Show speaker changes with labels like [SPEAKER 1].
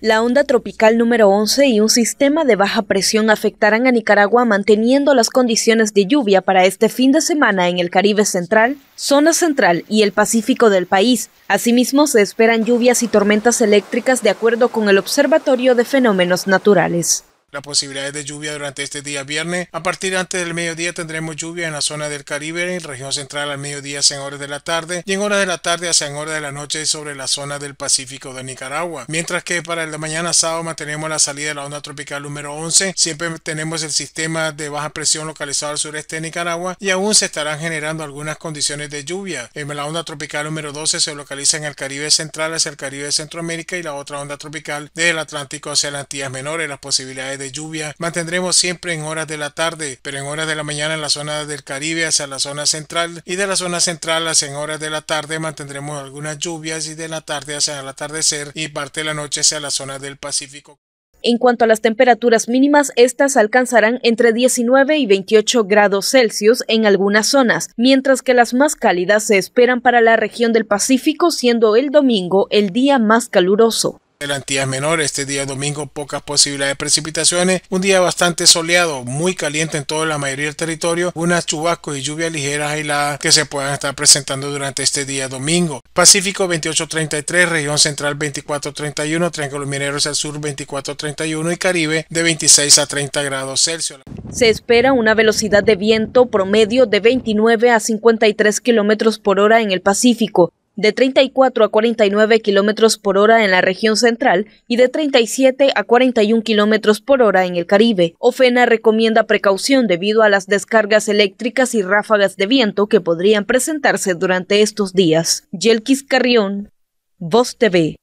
[SPEAKER 1] La onda tropical número 11 y un sistema de baja presión afectarán a Nicaragua manteniendo las condiciones de lluvia para este fin de semana en el Caribe Central, zona central y el Pacífico del país. Asimismo, se esperan lluvias y tormentas eléctricas de acuerdo con el Observatorio de Fenómenos Naturales
[SPEAKER 2] la posibilidades de lluvia durante este día viernes. A partir antes del mediodía tendremos lluvia en la zona del Caribe, en región central al mediodía en horas de la tarde y en horas de la tarde hacia en horas de la noche sobre la zona del Pacífico de Nicaragua. Mientras que para el mañana sábado mantenemos la salida de la onda tropical número 11. Siempre tenemos el sistema de baja presión localizado al sureste de Nicaragua y aún se estarán generando algunas condiciones de lluvia. En la onda tropical número 12 se localiza en el Caribe central hacia el Caribe de Centroamérica y la otra onda tropical del Atlántico hacia las Antillas Menores. Las posibilidades de lluvia mantendremos siempre en horas de la tarde, pero en horas de la mañana en la zona del Caribe hacia la zona central y de la zona central hacia en horas de la tarde mantendremos algunas lluvias y de la tarde hacia el atardecer y parte de la noche hacia la zona del Pacífico.
[SPEAKER 1] En cuanto a las temperaturas mínimas, estas alcanzarán entre 19 y 28 grados Celsius en algunas zonas, mientras que las más cálidas se esperan para la región del Pacífico, siendo el domingo el día más caluroso.
[SPEAKER 2] Delantías menor, Este día domingo pocas posibilidades de precipitaciones. Un día bastante soleado, muy caliente en toda la mayoría del territorio. Unas chubascos y lluvias ligeras aisladas que se puedan estar presentando durante este día domingo. Pacífico 2833, región central 2431, Triángulo Mineros al sur 2431 y Caribe de 26 a 30 grados Celsius.
[SPEAKER 1] Se espera una velocidad de viento promedio de 29 a 53 kilómetros por hora en el Pacífico de 34 a 49 kilómetros por hora en la región central y de 37 a 41 kilómetros por hora en el Caribe. Ofena recomienda precaución debido a las descargas eléctricas y ráfagas de viento que podrían presentarse durante estos días. Yelkis Carrión, Voz TV.